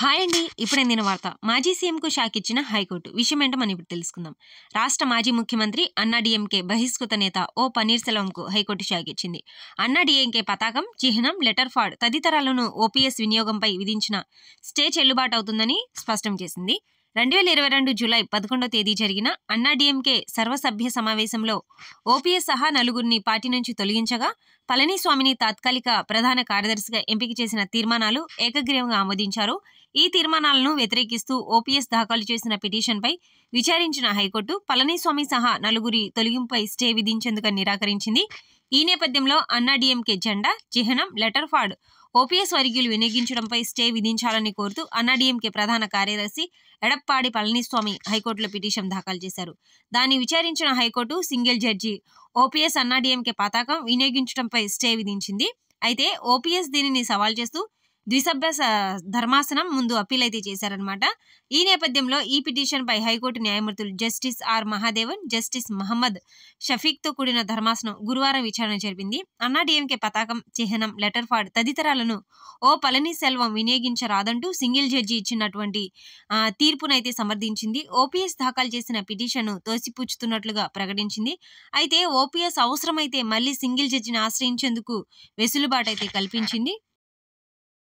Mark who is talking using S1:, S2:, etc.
S1: hi అండి ఇప్పుడే నేను వార్త మాజీ సీఎంకు షాక్ ఇచ్చిన హైకోర్టు విషయం ఏంటో మనం ఇప్పుడు తెలుసుకుందాం రాష్ట్ర మాజీ ముఖ్యమంత్రి అన్నాడీఎంకే బహిష్కృత నేత ఓ పన్నీర్సెల్వంకు హైకోర్టు షాక్ ఇచ్చింది అన్నాడీఎంకే పతాకం చిహ్నం లెటర్ ఫాడ్ తదితరాలను ఓపీఎస్ వినియోగంపై విధించిన స్టే చెల్లుబాటు అవుతుందని స్పష్టం చేసింది రెండు వేల ఇరవై రెండు జూలై పదకొండో తేదీ జరిగిన అన్నా డిఎంకే సర్వసభ్య సమావేశంలో ఓపీఎస్ సహా నలుగురిని పార్టీ నుంచి తొలగించగా పళనిస్వామిని తాత్కాలిక ప్రధాన కార్యదర్శిగా ఎంపిక చేసిన తీర్మానాలు ఏకగ్రీవంగా ఆమోదించారు ఈ తీర్మానాలను వ్యతిరేకిస్తూ ఓపీఎస్ దాఖలు చేసిన పిటిషన్పై విచారించిన హైకోర్టు పళనిస్వామి సహా నలుగురి తొలగింపుపై స్టే విధించేందుకు నిరాకరించింది ఈ నేపథ్యంలో అన్నాడీఎంకే జెండా చిహ్నం లెటర్ ఫాడ్ ఓపీఎస్ వర్గీయులు వినియోగించడంపై స్టే విధించాలని కోరుతూ అన్నాడీఎంకే ప్రధాన కార్యదర్శి ఎడప్పాడి పళనిస్వామి హైకోర్టులో పిటిషన్ దాఖలు చేశారు దాన్ని విచారించిన high court single judge OPS AIADMK పతాకం వినియోగించడంపై స్టే విధించింది అయితే ఓపీఎస్ దీనిని సవాల్ చేస్తూ ద్విసభ్య ధర్మాసనం ముందు అప్పీల్ అయితే చేశారనమాట ఈ నేపథ్యంలో ఈ పిటిషన్పై హైకోర్టు న్యాయమూర్తులు justice R Mahadevan justice Mohammed షఫీక్తో కూడిన ధర్మాసనం గురువారం విచారణ జరిపింది అన్నాడీఎంకే పతాకం చిహ్నం లెటర్ ఫాడ్ తదితరాలను ఓ పళనిసెల్వం వినియోగించరాదంటూ సింగిల్ జడ్జి ఇచ్చినటువంటి తీర్పునైతే సమర్థించింది ఓపీఎస్ దాఖలు చేసిన పిటిషన్ను తోసిపుచ్చుతున్నట్లుగా ప్రకటించింది అయితే ఓపీఎస్ అవసరమైతే మళ్ళీ సింగిల్ జడ్జిని ఆశ్రయించేందుకు వెసులుబాటు అయితే కల్పించింది